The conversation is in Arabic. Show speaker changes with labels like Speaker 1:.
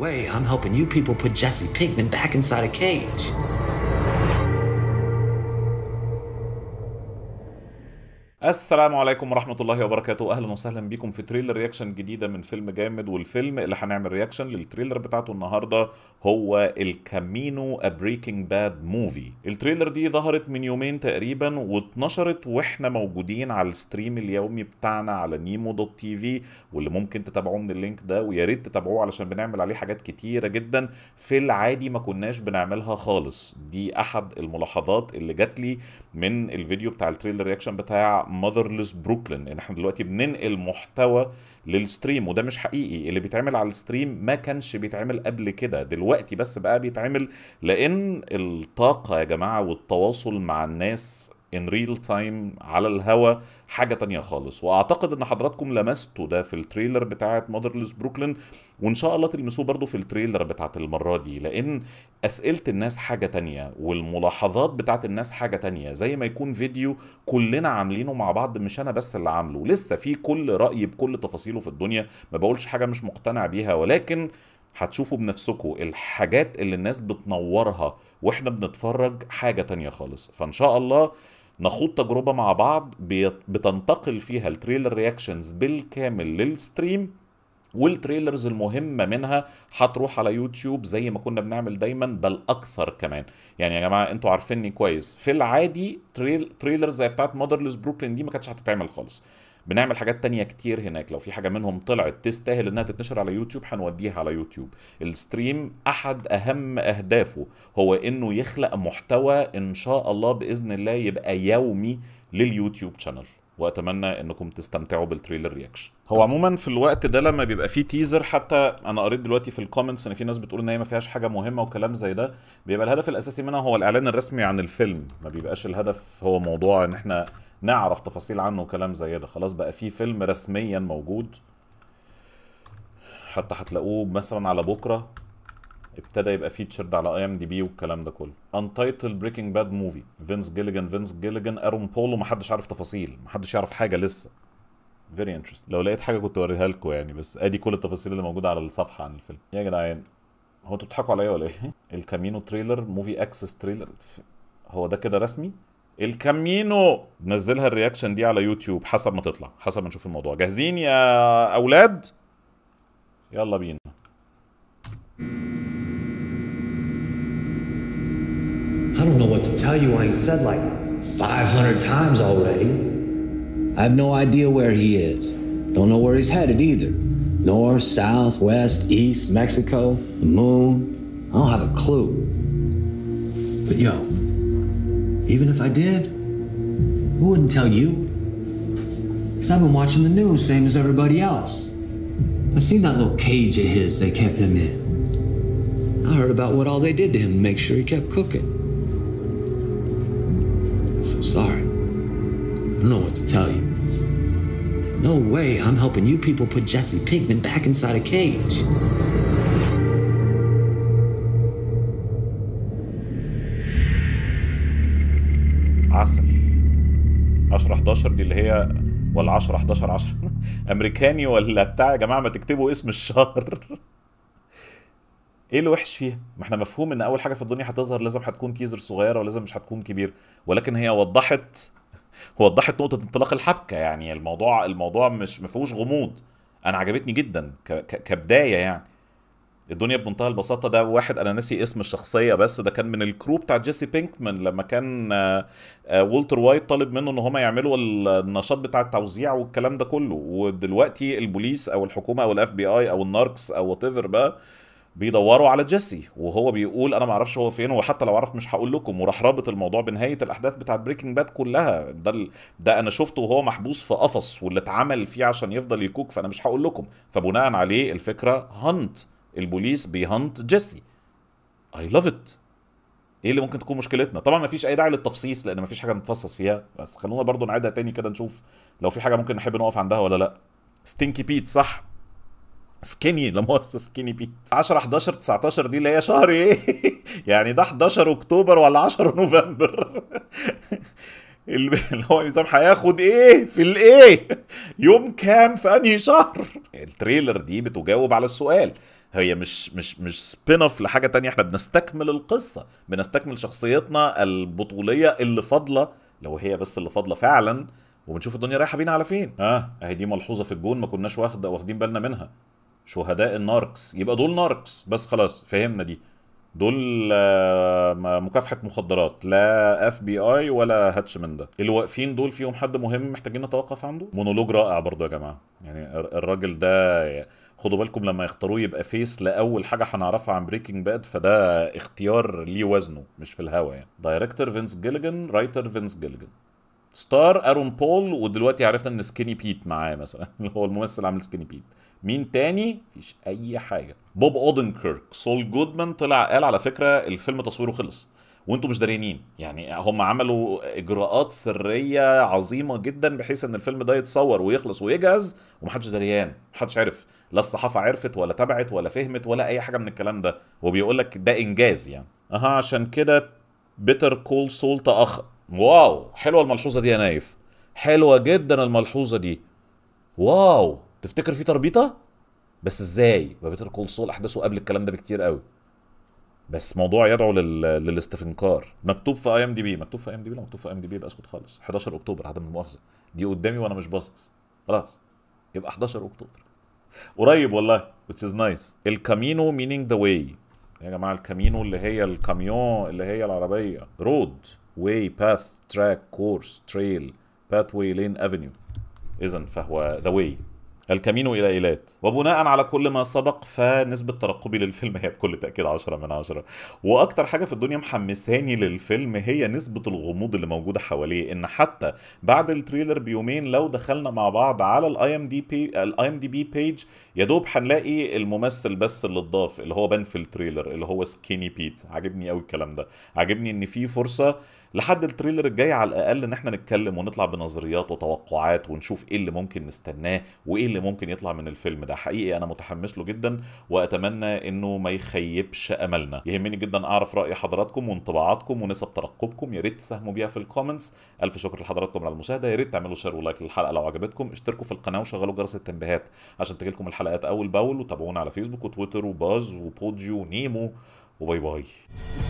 Speaker 1: way, I'm helping you people put Jesse Pinkman back inside a cage.
Speaker 2: السلام عليكم ورحمة الله وبركاته أهلا وسهلا بيكم في تريلر رياكشن جديدة من فيلم جامد والفيلم اللي هنعمل رياكشن للتريلر بتاعته النهاردة هو الكامينو A باد موفي التريلر دي ظهرت من يومين تقريبا واتنشرت واحنا موجودين على الستريم اليومي بتاعنا على نيمو دوت تي في واللي ممكن تتابعوه من اللينك ده ويا ريت تتابعوه علشان بنعمل عليه حاجات كتيرة جدا في العادي ما كناش بنعملها خالص دي أحد الملاحظات اللي جات لي من الفيديو بتاع التريلر رياكشن بتاع ماذرلس بروكلين ان احنا دلوقتي بننقل محتوى للستريم وده مش حقيقي اللي بيتعمل على الستريم ما كانش بيتعمل قبل كده دلوقتي بس بقى بيتعمل لان الطاقه يا جماعه والتواصل مع الناس ان ريل تايم على الهوا حاجه تانية خالص واعتقد ان حضراتكم لمستوا ده في التريلر بتاعه مادرلس بروكلين وان شاء الله تلمسوه برضو في التريلر بتاعه المره دي لان اسئله الناس حاجه تانية والملاحظات بتاعه الناس حاجه تانية زي ما يكون فيديو كلنا عاملينه مع بعض مش انا بس اللي عامله لسه في كل راي بكل تفاصيله في الدنيا ما بقولش حاجه مش مقتنع بيها ولكن هتشوفوا بنفسكم الحاجات اللي الناس بتنورها واحنا بنتفرج حاجه تانية خالص فان شاء الله نخوض تجربه مع بعض بتنتقل فيها التريلر رياكشنز بالكامل للستريم والتريلرز المهمة منها هتروح على يوتيوب زي ما كنا بنعمل دايما بل أكثر كمان يعني يا جماعة أنتوا عارفيني كويس في العادي تريل تريلرز زي بتاعت مادرلس بروكلين دي ما كانتش هتتعمل خالص بنعمل حاجات تانية كتير هناك لو في حاجة منهم طلعت تستاهل انها تتنشر على يوتيوب هنوديها على يوتيوب الستريم احد اهم اهدافه هو انه يخلق محتوى ان شاء الله باذن الله يبقى يومي لليوتيوب شانل واتمنى انكم تستمتعوا بالتريلر رياكشن هو عموما في الوقت ده لما بيبقى فيه تيزر حتى انا قريت دلوقتي في الكومنتس ان في ناس بتقول ان هي ما فيهاش حاجه مهمه وكلام زي ده بيبقى الهدف الاساسي منها هو الاعلان الرسمي عن الفيلم ما بيبقاش الهدف هو موضوع ان احنا نعرف تفاصيل عنه وكلام زي ده خلاص بقى في فيلم رسميا موجود حتى هتلاقوه مثلا على بكره ابتدى يبقى فيتشرد على اي ام دي بي والكلام ده كله انتايتل بريكنج باد موفي فينس جيليجان فينس جيليجان ارون بولو محدش عارف تفاصيل محدش يعرف حاجه لسه فيري انترستنج لو لقيت حاجه كنت اوريها لكم يعني بس ادي كل التفاصيل اللي موجوده على الصفحه عن الفيلم يا جدعان هو انتوا بتضحكوا عليا ولا ايه الكامينو تريلر موفي اكسس تريلر هو ده كده رسمي الكامينو نزلها الرياكشن دي على يوتيوب حسب ما تطلع حسب ما نشوف الموضوع جاهزين يا اولاد يلا بينا
Speaker 1: I don't know what to tell you. I ain't said like 500 times already. I have no idea where he is. Don't know where he's headed either. North, south, west, east, Mexico, the moon. I don't have a clue. But yo, Even if I did, who wouldn't tell you. Because I've been watching the news, same as everybody else. I seen that little cage of his they kept him in. I heard about what all they did to him to make sure he kept cooking. So sorry. I don't know what to tell you. No way I'm helping you people put Jesse Pinkman back inside a cage.
Speaker 2: 10 11 دي اللي هي ولا 10 11 10 امريكاني ولا بتاع يا جماعه ما تكتبوا اسم الشهر ايه اللي وحش فيها؟ ما احنا مفهوم ان اول حاجه في الدنيا هتظهر لازم هتكون تيزر صغيره ولازم مش هتكون كبيره ولكن هي وضحت وضحت نقطه انطلاق الحبكه يعني الموضوع الموضوع مش ما فيهوش غموض انا عجبتني جدا كبدايه يعني الدنيا بمنتهى البساطه ده واحد انا ناسي اسم الشخصيه بس ده كان من الكرو بتاع جيسي بينكمان لما كان آه، آه، والتر وايت طالب منه ان هم يعملوا النشاط بتاع التوزيع والكلام ده كله ودلوقتي البوليس او الحكومه او الاف بي اي او الناركس او وات بقى بيدوروا على جيسي وهو بيقول انا ما اعرفش هو فين وحتى لو اعرف مش هقول لكم وراح رابط الموضوع بنهايه الاحداث بتاعه بريكنج باد كلها ده ال... ده انا شفته وهو محبوس في قفص واللي اتعمل فيه عشان يفضل يكوك فانا مش هقول لكم فبناء عليه الفكره هانت البوليس بيهنت جيسي اي لاف ات ايه اللي ممكن تكون مشكلتنا طبعا ما فيش اي داعي للتفصيص لان ما فيش حاجه متفصص فيها بس خلونا برضو نعيدها تاني كده نشوف لو في حاجه ممكن نحب نقف عندها ولا لا ستينكي بيت صح سكيني لا هو سكيني بيت 10 11 19 دي اللي هي شهر ايه يعني ده 11 اكتوبر ولا 10 نوفمبر اللي هو مسامح هياخد ايه في الايه يوم كام في انهي شهر التريلر دي بتجاوب على السؤال هي مش مش مش سبين اوف لحاجه تانية احنا بنستكمل القصه بنستكمل شخصيتنا البطوليه اللي فاضله لو هي بس اللي فاضله فعلا وبنشوف الدنيا رايحه بينا على فين اه اهي دي ملحوظه في الجون ما كناش واخد واخدين بالنا منها شهداء الناركس يبقى دول ناركس بس خلاص فهمنا دي دول آه، مكافحه مخدرات لا اف بي اي ولا هاتش من ده اللي واقفين دول فيهم حد مهم محتاجين نتوقف عنده مونولوج رائع برضه يا جماعه يعني الراجل ده خدوا بالكم لما يختاروه يبقى فيس لاول حاجه هنعرفها عن بريكنج باد فده اختيار ليه وزنه مش في الهوا يعني دايركتور فينس جيليجن رايتر فينس جيليجن ستار ارون بول ودلوقتي عرفنا ان سكيني بيت معاه مثلا اللي هو الممثل عامل سكيني بيت مين تاني مفيش اي حاجه بوب اودنكيرك سول جودمان طلع قال على فكره الفيلم تصويره خلص وانتم مش داريانين يعني هم عملوا اجراءات سريه عظيمه جدا بحيث ان الفيلم ده يتصور ويخلص ويجهز ومحدش دريان محدش عرف لا الصحافه عرفت ولا تبعت ولا فهمت ولا اي حاجه من الكلام ده وبيقول لك ده انجاز يعني اها عشان كده بيتر كول سول تاخر واو حلوه الملحوظه دي يا نايف حلوه جدا الملحوظه دي واو تفتكر في تربيطه بس ازاي ما بيتر كول سول احداثه قبل الكلام ده بكتير قوي بس موضوع يدعو لل... للاستفنكار مكتوب في اي ام دي بي مكتوب في اي ام دي بي لا مكتوب في اي ام دي بي يبقى اسكت خالص 11 اكتوبر عدم المؤاخذه دي قدامي وانا مش باصص خلاص يبقى 11 اكتوبر قريب والله which is nice الكامينو meaning the way يا جماعه الكامينو اللي هي الكاميون اللي هي العربيه رود way path track course trail pathway lane avenue Isn't? فهو the way الكامينو إلى إيلات وبناء على كل ما سبق فنسبة ترقبي للفيلم هي بكل تأكيد 10 من 10 وأكتر حاجة في الدنيا محمساني للفيلم هي نسبة الغموض اللي موجودة حواليه إن حتى بعد التريلر بيومين لو دخلنا مع بعض على الاي ام دي بي الاي ام دي بي بيج يا دوب هنلاقي الممثل بس اللي اتضاف اللي هو بان في التريلر اللي هو سكيني بيت عاجبني قوي الكلام ده عاجبني ان في فرصه لحد التريلر الجاي على الاقل ان احنا نتكلم ونطلع بنظريات وتوقعات ونشوف ايه اللي ممكن نستناه وايه اللي ممكن يطلع من الفيلم ده حقيقي انا متحمس له جدا واتمنى انه ما يخيبش املنا يهمني جدا اعرف راي حضراتكم وانطباعاتكم ونسب ترقبكم يا ريت تساهموا بيها في الكومنتس الف شكر لحضراتكم على المشاهده يا ريت تعملوا شير ولايك للحلقه لو عجبتكم اشتركوا في القناه وشغلوا جرس التنبيهات عشان تجيلكم الحلقات اول باول وتابعونا على فيسبوك وتويتر وباز وبوديو ونيمو وباي باي